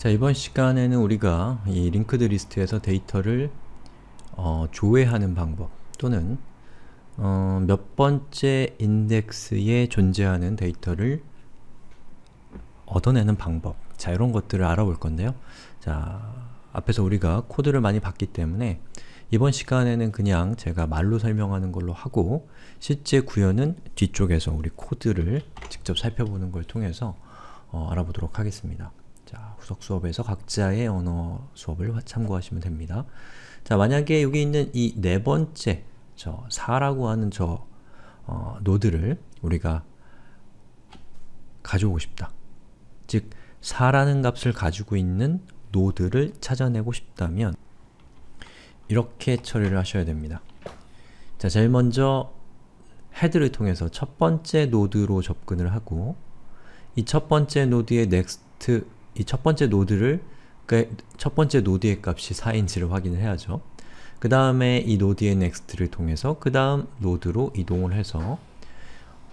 자 이번 시간에는 우리가 이 링크드 리스트에서 데이터를 어, 조회하는 방법 또는 어, 몇 번째 인덱스에 존재하는 데이터를 얻어내는 방법 자 이런 것들을 알아볼 건데요 자 앞에서 우리가 코드를 많이 봤기 때문에 이번 시간에는 그냥 제가 말로 설명하는 걸로 하고 실제 구현은 뒤쪽에서 우리 코드를 직접 살펴보는 걸 통해서 어, 알아보도록 하겠습니다 자, 후속 수업에서 각자의 언어 수업을 참고하시면 됩니다. 자, 만약에 여기 있는 이 네 번째 저 4라고 하는 저 어, 노드를 우리가 가져오고 싶다. 즉, 4라는 값을 가지고 있는 노드를 찾아내고 싶다면 이렇게 처리를 하셔야 됩니다. 자, 제일 먼저 헤드를 통해서 첫 번째 노드로 접근을 하고 이 첫 번째 노드의 next 이첫 번째 노드를 그첫 번째 노드의 값이 4인지를 확인을 해야죠. 그 다음에 이 노드의 next를 통해서 그 다음 노드로 이동을 해서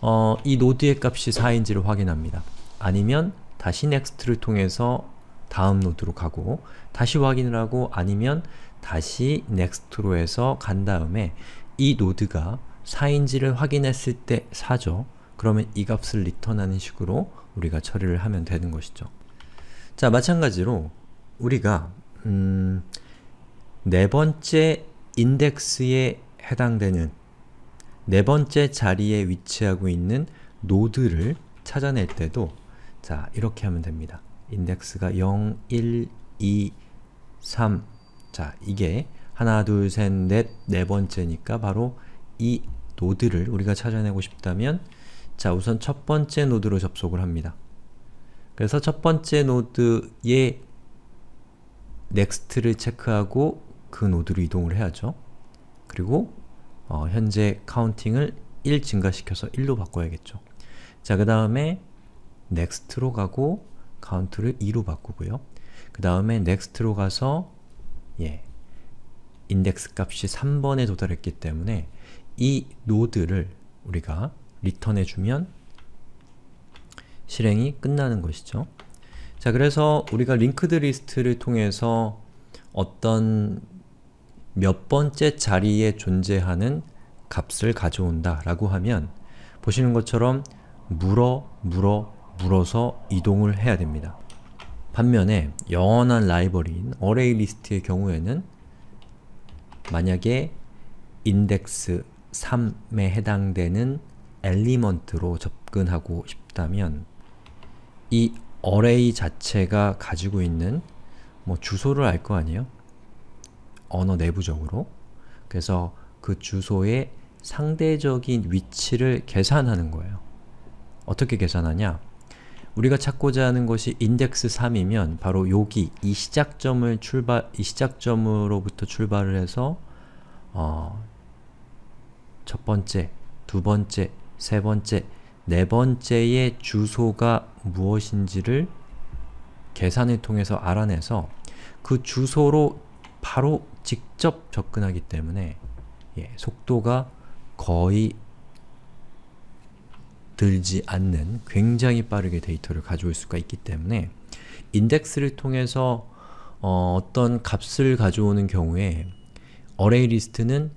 어, 이 노드의 값이 4인지를 확인합니다. 아니면 다시 next를 통해서 다음 노드로 가고 다시 확인을 하고 아니면 다시 next로 해서 간 다음에 이 노드가 4인지를 확인했을 때 4죠. 그러면 이 값을 리턴하는 식으로 우리가 처리를 하면 되는 것이죠. 자, 마찬가지로 우리가 음, 네 번째 인덱스에 해당되는 네 번째 자리에 위치하고 있는 노드를 찾아낼 때도 자, 이렇게 하면 됩니다. 인덱스가 0, 1, 2, 3 자, 이게 하나, 둘, 셋, 넷, 네 번째니까 바로 이 노드를 우리가 찾아내고 싶다면 자, 우선 첫 번째 노드로 접속을 합니다. 그래서 첫 번째 노드의 next를 체크하고 그 노드로 이동을 해야죠. 그리고 어, 현재 카운팅을 1 증가시켜서 1로 바꿔야겠죠. 자, 그 다음에 next로 가고 카운트를 2로 바꾸고요. 그 다음에 next로 가서 예, 인덱스 값이 3번에 도달했기 때문에 이 노드를 우리가 return해주면 실행이 끝나는 것이죠. 자 그래서 우리가 링크드 리스트를 통해서 어떤 몇 번째 자리에 존재하는 값을 가져온다 라고 하면 보시는 것처럼 물어 물어 물어서 이동을 해야 됩니다. 반면에 영원한 라이벌인 어레이 리스트의 경우에는 만약에 인덱스 3에 해당되는 엘리먼트로 접근하고 싶다면 이 array 자체가 가지고 있는 뭐 주소를 알 거 아니에요? 언어 내부적으로. 그래서 그 주소의 상대적인 위치를 계산하는 거예요. 어떻게 계산하냐? 우리가 찾고자 하는 것이 인덱스 3이면 바로 여기 이 시작점을 출발 이 시작점으로부터 출발을 해서 어, 첫 번째, 두 번째, 세 번째, 네 번째의 주소가 무엇인지를 계산을 통해서 알아내서 그 주소로 바로 직접 접근하기 때문에 예, 속도가 거의 들지 않는 굉장히 빠르게 데이터를 가져올 수가 있기 때문에 인덱스를 통해서 어, 떤 값을 가져오는 경우에 어레이 리스트는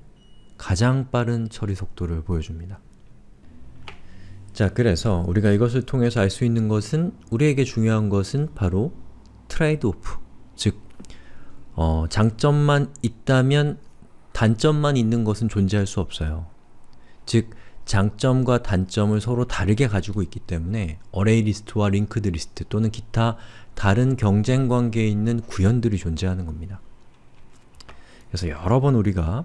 가장 빠른 처리 속도를 보여줍니다. 자, 그래서 우리가 이것을 통해서 알 수 있는 것은 우리에게 중요한 것은 바로 트레이드 오프, 즉 어, 장점만 있다면 단점만 있는 것은 존재할 수 없어요. 즉, 장점과 단점을 서로 다르게 가지고 있기 때문에 a r 어레이 리스트와 LinkedList 또는 기타 다른 경쟁 관계에 있는 구현들이 존재하는 겁니다. 그래서 여러 번 우리가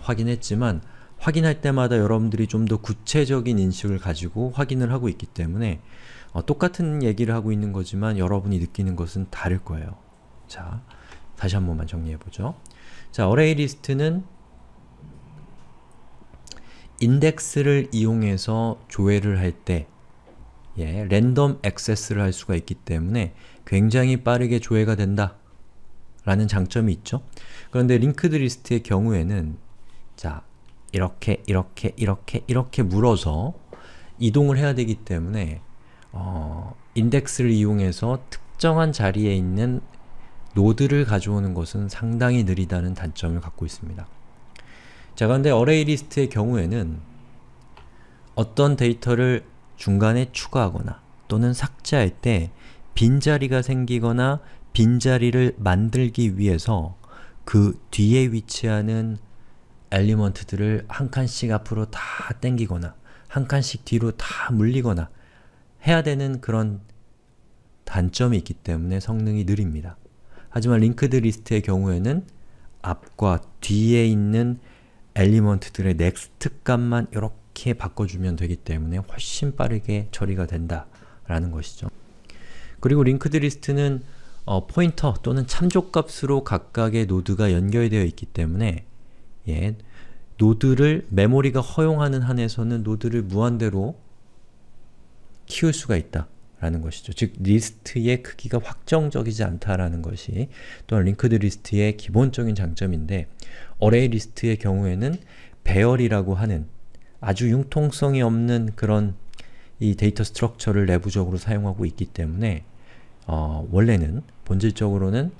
확인했지만 확인할 때마다 여러분들이 좀 더 구체적인 인식을 가지고 확인을 하고 있기 때문에 어, 똑같은 얘기를 하고 있는 거지만 여러분이 느끼는 것은 다를 거예요. 자, 다시 한 번만 정리해보죠. 자, a r 어레이 리스트는 인덱스를 이용해서 조회를 할때 예, 랜덤 액세스를 할 수가 있기 때문에 굉장히 빠르게 조회가 된다 라는 장점이 있죠. 그런데 링크드 리스트의 경우에는 자, 이렇게 이렇게 이렇게 이렇게 물어서 이동을 해야 되기 때문에 어, 인덱스를 이용해서 특정한 자리에 있는 노드를 가져오는 것은 상당히 느리다는 단점을 갖고 있습니다. 자, 그런데 어레이 리스트의 경우에는 어떤 데이터를 중간에 추가하거나 또는 삭제할 때 빈자리가 생기거나 빈자리를 만들기 위해서 그 뒤에 위치하는 엘리먼트들을 한 칸씩 앞으로 다 땡기거나 한 칸씩 뒤로 다 물리거나 해야 되는 그런 단점이 있기 때문에 성능이 느립니다. 하지만 링크드 리스트의 경우에는 앞과 뒤에 있는 엘리먼트들의 넥스트 값만 이렇게 바꿔주면 되기 때문에 훨씬 빠르게 처리가 된다라는 것이죠. 그리고 링크드 리스트는 어, 포인터 또는 참조값으로 각각의 노드가 연결되어 있기 때문에 예, 노드를 메모리가 허용하는 한에서는 노드를 무한대로 키울 수가 있다. 라는 것이죠. 즉, 리스트의 크기가 확정적이지 않다라는 것이 또한 링크드 리스트의 기본적인 장점인데 어레이 리스트의 경우에는 배열이라고 하는 아주 융통성이 없는 그런 이 데이터 스트럭처를 내부적으로 사용하고 있기 때문에 어, 원래는 본질적으로는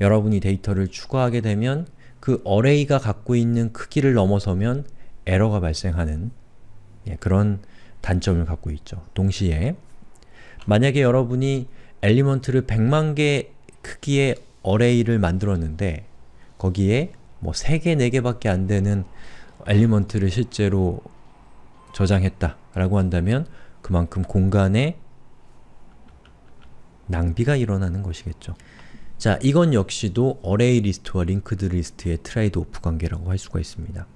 여러분이 데이터를 추가하게 되면 그 array가 갖고 있는 크기를 넘어서면 에러가 발생하는 예, 그런 단점을 갖고 있죠. 동시에 만약에 여러분이 엘리먼트를 100만 개 크기의 어레이를 만들었는데 거기에 뭐 3개, 4개밖에 안 되는 엘리먼트를 실제로 저장했다 라고 한다면 그만큼 공간에 낭비가 일어나는 것이겠죠. 자, 이건 역시도 array 리스트와 linked l i s t 의 trade off 관계라고 할 수가 있습니다.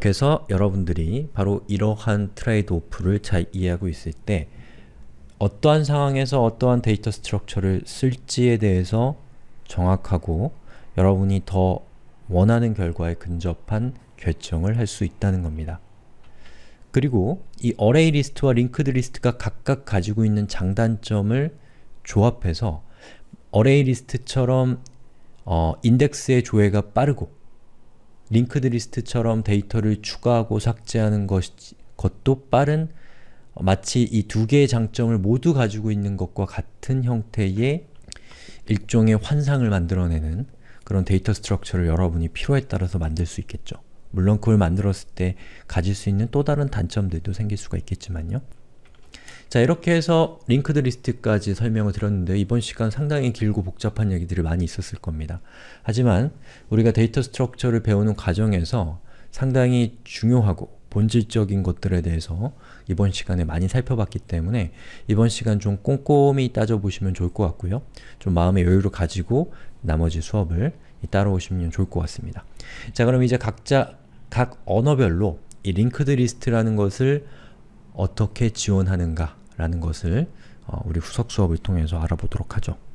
그래서 여러분들이 바로 이러한 trade o f f 를잘 이해하고 있을 때 어떠한 상황에서 어떠한 데이터 스트럭처를 쓸지에 대해서 정확하고 여러분이 더 원하는 결과에 근접한 결정을 할 수 있다는 겁니다. 그리고 이 array 리스트와 linked l i s t 가 각각 가지고 있는 장단점을 조합해서 어레이 리스트처럼 어, 인덱스의 조회가 빠르고 링크드 리스트처럼 데이터를 추가하고 삭제하는 것, 것도 빠른 어, 마치 이 두 개의 장점을 모두 가지고 있는 것과 같은 형태의 일종의 환상을 만들어내는 그런 데이터 스트럭처를 여러분이 필요에 따라서 만들 수 있겠죠. 물론 그걸 만들었을 때 가질 수 있는 또 다른 단점들도 생길 수가 있겠지만요. 자 이렇게 해서 링크드 리스트까지 설명을 드렸는데 이번 시간 상당히 길고 복잡한 얘기들이 많이 있었을 겁니다. 하지만 우리가 데이터 스트럭처를 배우는 과정에서 상당히 중요하고 본질적인 것들에 대해서 이번 시간에 많이 살펴봤기 때문에 이번 시간 좀 꼼꼼히 따져보시면 좋을 것 같고요. 좀 마음의 여유를 가지고 나머지 수업을 따라오시면 좋을 것 같습니다. 자 그럼 이제 각자 각 언어별로 이 링크드 리스트라는 것을 어떻게 지원하는가 라는 것을 어, 우리 후속 수업을 통해서 알아보도록 하죠.